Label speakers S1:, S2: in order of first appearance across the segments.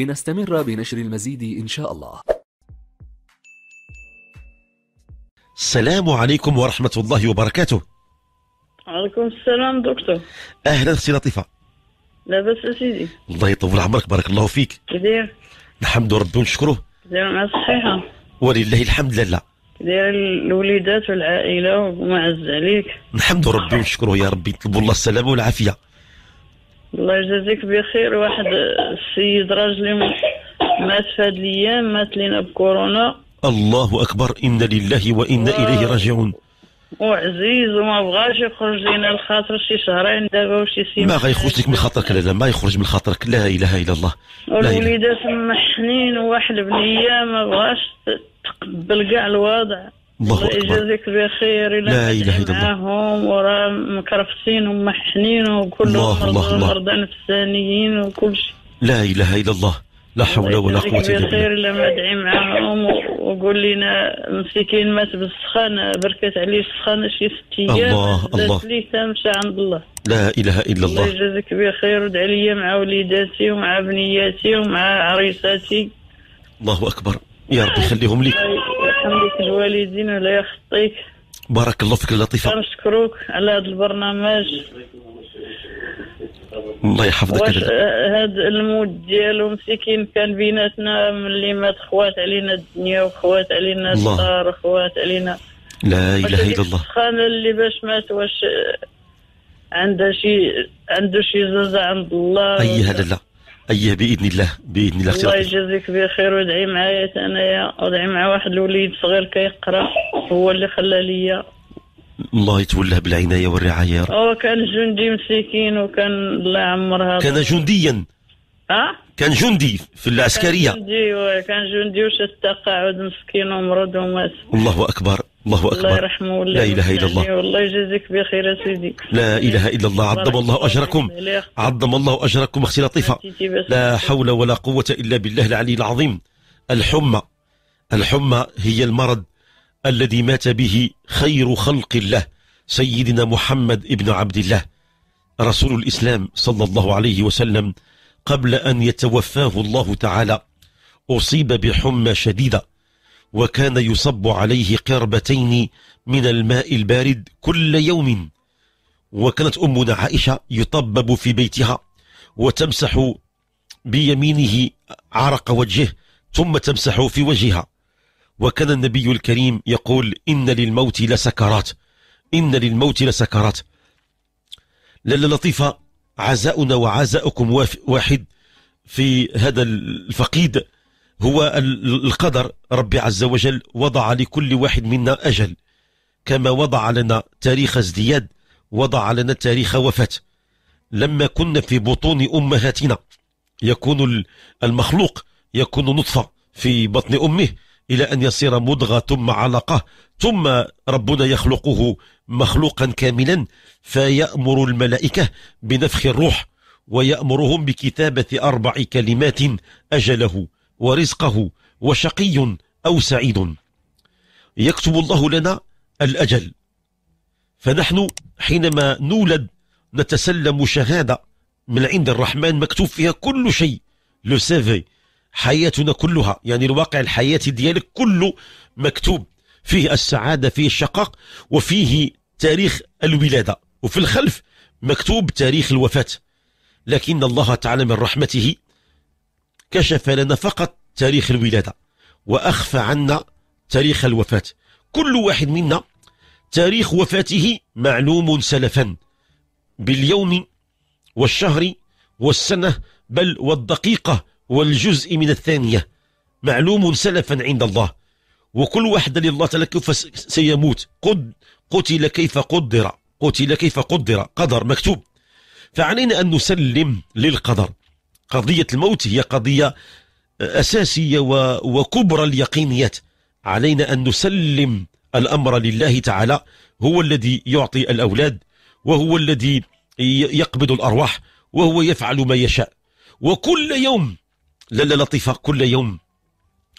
S1: لنستمر بنشر المزيد إن شاء الله
S2: السلام عليكم ورحمة الله وبركاته
S1: وعليكم السلام دكتور
S2: أهلا أختي لطيفة
S1: لاباس أسيدي
S2: الله يطول عمرك بارك الله فيك كدير الحمد لله ونشكره
S1: كدير مع الصحيحة
S2: ولله الحمد لله
S1: داير الوليدات والعائله وما عز عليك
S2: الحمد لله ونشكره يا ربي نطلبوا الله السلامه والعافيه
S1: الله يجازيك بخير واحد السيد راجلي مات في هذه الايام مات لينا بكورونا
S2: الله اكبر انا لله وانا و... اليه راجعون
S1: وعزيز وما بغاش يخرج لنا الخاطر شي شهرين دابا وشي سيمانه ما غيخرج
S2: لك من خاطرك لا لا ما يخرج من خاطرك لا اله الا الله
S1: الوليده محنين حنين وواحد بنيه ما بغاش تقبل كاع الوضع الله اكبر يجازيك بخير لا اله الا الله معاهم وراه ومحنين الله الله الله مرضى نفسانيين وكل شيء
S2: لا اله الا الله لا حول ولا قوة إلا بالله خير
S1: ما ادعي معاهم وقول لنا مسكين مات بالسخانة بركات عليه السخانة شي ست أيام الله الله ثلاثة مشى عند الله
S2: لا إله إلا الله الله
S1: يجازيك بخير ودعي لي مع وليداتي ومع بنياتي ومع عريساتي
S2: الله أكبر يا ربي خليهم لي
S1: يحمدك الوالدين ولا يخطيك
S2: بارك الله فيك اللطيفة
S1: نشكروك على هذا البرنامج
S2: الله يحفظك هذا
S1: المود ديالو مسكين كان بيناتنا ملي مات خوات علينا الدنيا وخوات علينا الدار وخوات علينا
S2: لا اله الا الله
S1: خان اللي باش مات واش عندها شي عنده شي زوزه عند الله اي هذا لا
S2: ايه باذن الله باذن الله الله
S1: يجازيك بخير وادعي معايا انايا ادعي مع واحد الوليد صغير كيقرا هو اللي خلى ليا
S2: الله يتولاه بالعنايه والرعايه يا رب
S1: هو كان جندي مسكين وكان الله يعمرها كان
S2: جنديا ها كان جندي في العسكريه كان
S1: جندي وكان جندي وشد تقاعد مسكين ومرض ومات
S2: الله اكبر الله أكبر الله يرحمه لا إله إلا الله والله
S1: يجازيك بخير يا سيدي
S2: لا إله إلا الله عظم الله أجركم عظم الله أجركم أختي لطيفة لا حول ولا قوة إلا بالله العلي العظيم الحمى الحمى هي المرض الذي مات به خير خلق الله سيدنا محمد ابن عبد الله رسول الإسلام صلى الله عليه وسلم قبل أن يتوفاه الله تعالى أصيب بحمى شديدة وكان يصب عليه قربتين من الماء البارد كل يوم وكانت أمنا عائشة يطبب في بيتها وتمسح بيمينه عرق وجهه ثم تمسح في وجهها وكان النبي الكريم يقول إن للموت لسكرات إن للموت لسكرات لالا لطيفة عزاؤنا وعزاؤكم واحد في هذا الفقيد هو القدر ربي عز وجل وضع لكل واحد منا أجل كما وضع لنا تاريخ ازدياد وضع لنا تاريخ وفاة لما كنا في بطون أمهاتنا يكون المخلوق يكون نطفة في بطن أمه إلى أن يصير مضغة ثم علقة ثم ربنا يخلقه مخلوقا كاملا فيأمر الملائكة بنفخ الروح ويأمرهم بكتابة أربع كلمات أجله ورزقه وشقي أو سعيد يكتب الله لنا الأجل فنحن حينما نولد نتسلم شهادة من عند الرحمن مكتوب فيها كل شيء لو سيفي حياتنا كلها يعني الواقع الحياتي ديالك كله مكتوب فيه السعادة فيه الشقاق وفيه تاريخ الولادة وفي الخلف مكتوب تاريخ الوفاة لكن الله تعالى من رحمته كشف لنا فقط تاريخ الولادة وأخفى عنا تاريخ الوفاة كل واحد منا تاريخ وفاته معلوم سلفا باليوم والشهر والسنة بل والدقيقة والجزء من الثانية معلوم سلفا عند الله وكل واحد لله تعالى كيف سيموت قد قتل كيف قدر قتل كيف قدر قدر مكتوب فعلينا أن نسلم للقدر قضية الموت هي قضية أساسية وكبرى اليقينيات علينا أن نسلم الأمر لله تعالى هو الذي يعطي الأولاد وهو الذي يقبض الأرواح وهو يفعل ما يشاء وكل يوم لا لا لطيفة كل يوم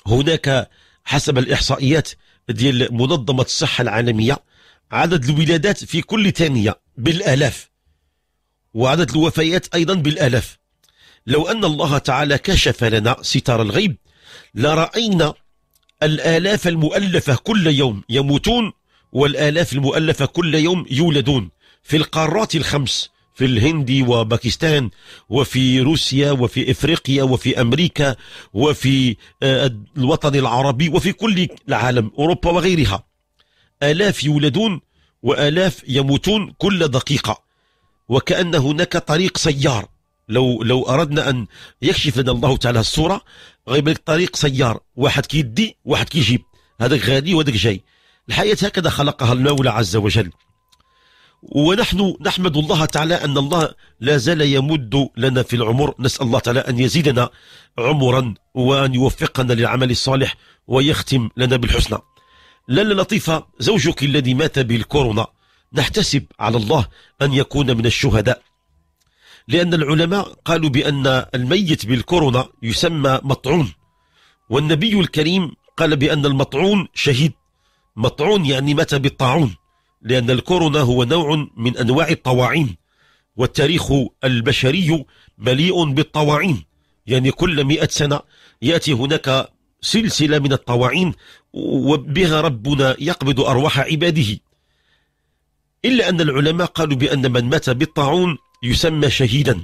S2: هناك حسب الإحصائيات ديال منظمة الصحة العالمية عدد الولادات في كل ثانية بالآلاف وعدد الوفيات أيضا بالآلاف لو أن الله تعالى كشف لنا ستار الغيب لرأينا الآلاف المؤلفة كل يوم يموتون والآلاف المؤلفة كل يوم يولدون في القارات الخمس في الهند وباكستان وفي روسيا وفي افريقيا وفي امريكا وفي آه، الوطن العربي وفي كل العالم اوروبا وغيرها الاف يولدون والاف يموتون كل دقيقه وكان هناك طريق سيار لو لو اردنا ان يكشف لنا الله تعالى الصوره غيبان لك طريق سيار واحد كيدي واحد كيجيب هذاك غادي وهذاك جاي الحياه هكذا خلقها المولى عز وجل ونحن نحمد الله تعالى أن الله لا زال يمد لنا في العمر نسأل الله تعالى أن يزيدنا عمرا وأن يوفقنا للعمل الصالح ويختم لنا بالحسنى لالا لطيفة زوجك الذي مات بالكورونا نحتسب على الله أن يكون من الشهداء لأن العلماء قالوا بأن الميت بالكورونا يسمى مطعون والنبي الكريم قال بأن المطعون شهيد مطعون يعني مات بالطاعون لأن الكورونا هو نوع من أنواع الطواعين والتاريخ البشري مليء بالطواعين يعني كل مئة سنة يأتي هناك سلسلة من الطواعين وبها ربنا يقبض أرواح عباده إلا أن العلماء قالوا بأن من مات بالطاعون يسمى شهيدا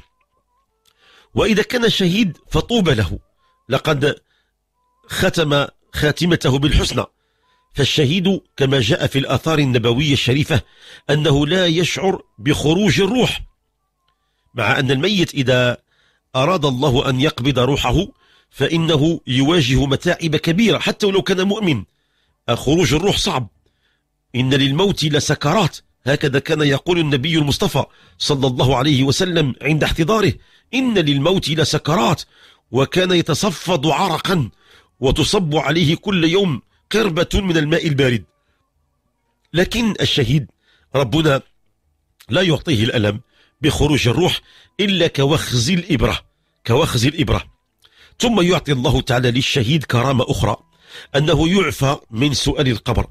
S2: وإذا كان شهيد فطوبى له لقد ختم خاتمته بالحسنى فالشهيد كما جاء في الآثار النبوية الشريفة أنه لا يشعر بخروج الروح مع أن الميت إذا أراد الله أن يقبض روحه فإنه يواجه متاعب كبيرة حتى ولو كان مؤمن خروج الروح صعب إن للموت لسكرات هكذا كان يقول النبي المصطفى صلى الله عليه وسلم عند احتضاره إن للموت لسكرات وكان يتصفد عرقا وتصب عليه كل يوم قربة من الماء البارد لكن الشهيد ربنا لا يعطيه الألم بخروج الروح إلا كوخز الإبرة كوخز الإبرة ثم يعطي الله تعالى للشهيد كرامة أخرى أنه يعفى من سؤال القبر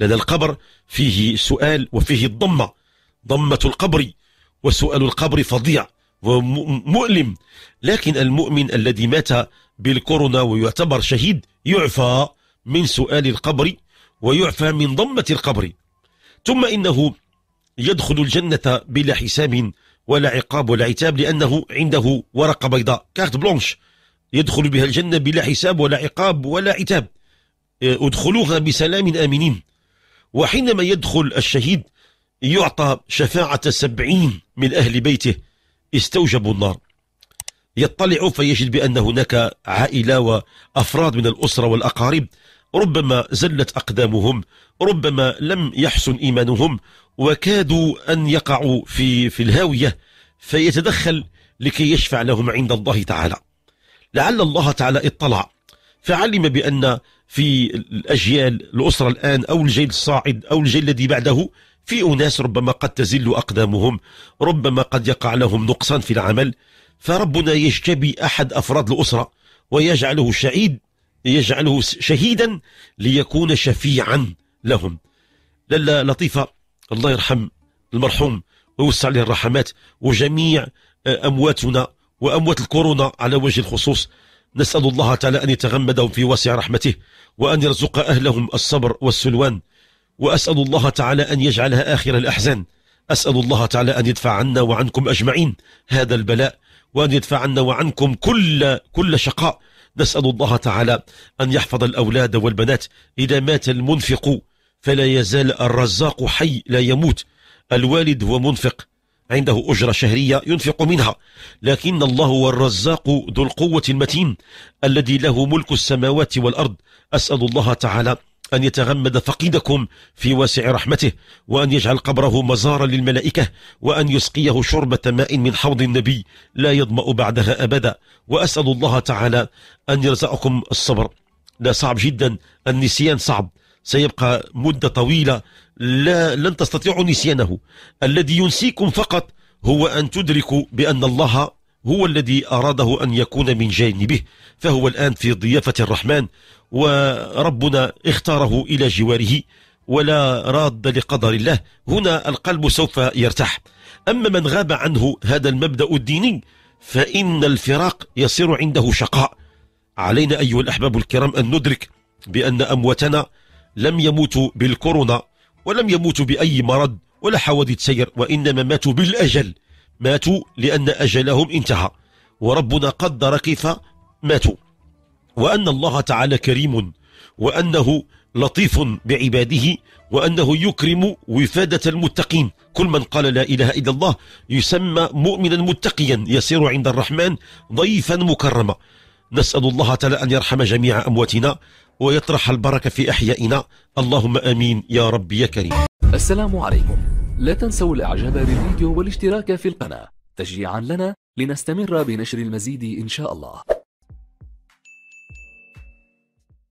S2: لدى القبر فيه سؤال وفيه الضمة ضمة القبر وسؤال القبر فظيع ومؤلم لكن المؤمن الذي مات بالكورونا ويعتبر شهيد يعفى من سؤال القبر ويعفى من ضمة القبر ثم إنه يدخل الجنة بلا حساب ولا عقاب ولا عتاب لأنه عنده ورقة بيضاء كارت بلونش يدخل بها الجنة بلا حساب ولا عقاب ولا عتاب ادخلوها بسلام آمنين وحينما يدخل الشهيد يعطى شفاعة سبعين من أهل بيته استوجبوا النار يطلع فيجد بأن هناك عائلة وأفراد من الأسرة والأقارب ربما زلت أقدامهم ربما لم يحسن إيمانهم وكادوا أن يقعوا في, في الهاوية فيتدخل لكي يشفع لهم عند الله تعالى لعل الله تعالى اطلع فعلم بأن في الأجيال الأسرة الآن أو الجيل الصاعد أو الجيل الذي بعده في أناس ربما قد تزل أقدامهم ربما قد يقع لهم نقصان في العمل فربنا يجتبي أحد أفراد الأسرة ويجعله شهيد يجعله شهيدا ليكون شفيعا لهم للا لطيفة الله يرحم المرحوم ويوسع عليه الرحمات وجميع آه، أمواتنا وأموات الكورونا على وجه الخصوص نسأل الله تعالى أن يتغمدهم في واسع رحمته وأن يرزق أهلهم الصبر والسلوان وأسأل الله تعالى أن يجعلها آخر الأحزان أسأل الله تعالى أن يدفع عنا وعنكم أجمعين هذا البلاء وأن يدفع عنا وعنكم كل كل شقاء نسأل الله تعالى أن يحفظ الأولاد والبنات إذا مات المنفق فلا يزال الرزاق حي لا يموت الوالد هو منفق عنده أجرة شهرية ينفق منها لكن الله هو الرزاق ذو القوة المتين الذي له ملك السماوات والأرض أسأل الله تعالى أن يتغمد فقيدكم في واسع رحمته وأن يجعل قبره مزارا للملائكة وأن يسقيه شربة ماء من حوض النبي لا يظمأ بعدها أبدا وأسأل الله تعالى أن يرزقكم الصبر لا صعب جدا النسيان صعب سيبقى مدة طويلة لا لن تستطيعوا نسيانه الذي ينسيكم فقط هو أن تدركوا بأن الله هو الذي أراده أن يكون من جانبه فهو الآن في ضيافة الرحمن وربنا اختاره إلى جواره ولا راد لقدر الله هنا القلب سوف يرتاح أما من غاب عنه هذا المبدأ الديني فإن الفراق يصير عنده شقاء علينا أيها الأحباب الكرام أن ندرك بأن أموتنا لم يموتوا بالكورونا ولم يموتوا بأي مرض ولا حوادث سير وإنما ماتوا بالأجل ماتوا لأن أجلهم انتهى وربنا قدر كيف ماتوا وأن الله تعالى كريم وأنه لطيف بعباده وأنه يكرم وفادة المتقين كل من قال لا إله إلا الله يسمى مؤمنا متقيا يسير عند الرحمن ضيفا مكرما نسأل الله تعالى أن يرحم جميع أمواتنا ويطرح البركة في أحيائنا اللهم أمين يا رب يا كريم السلام عليكم لا تنسوا الإعجاب بالفيديو
S1: والاشتراك في القناة تشجيعا لنا لنستمر بنشر المزيد إن شاء الله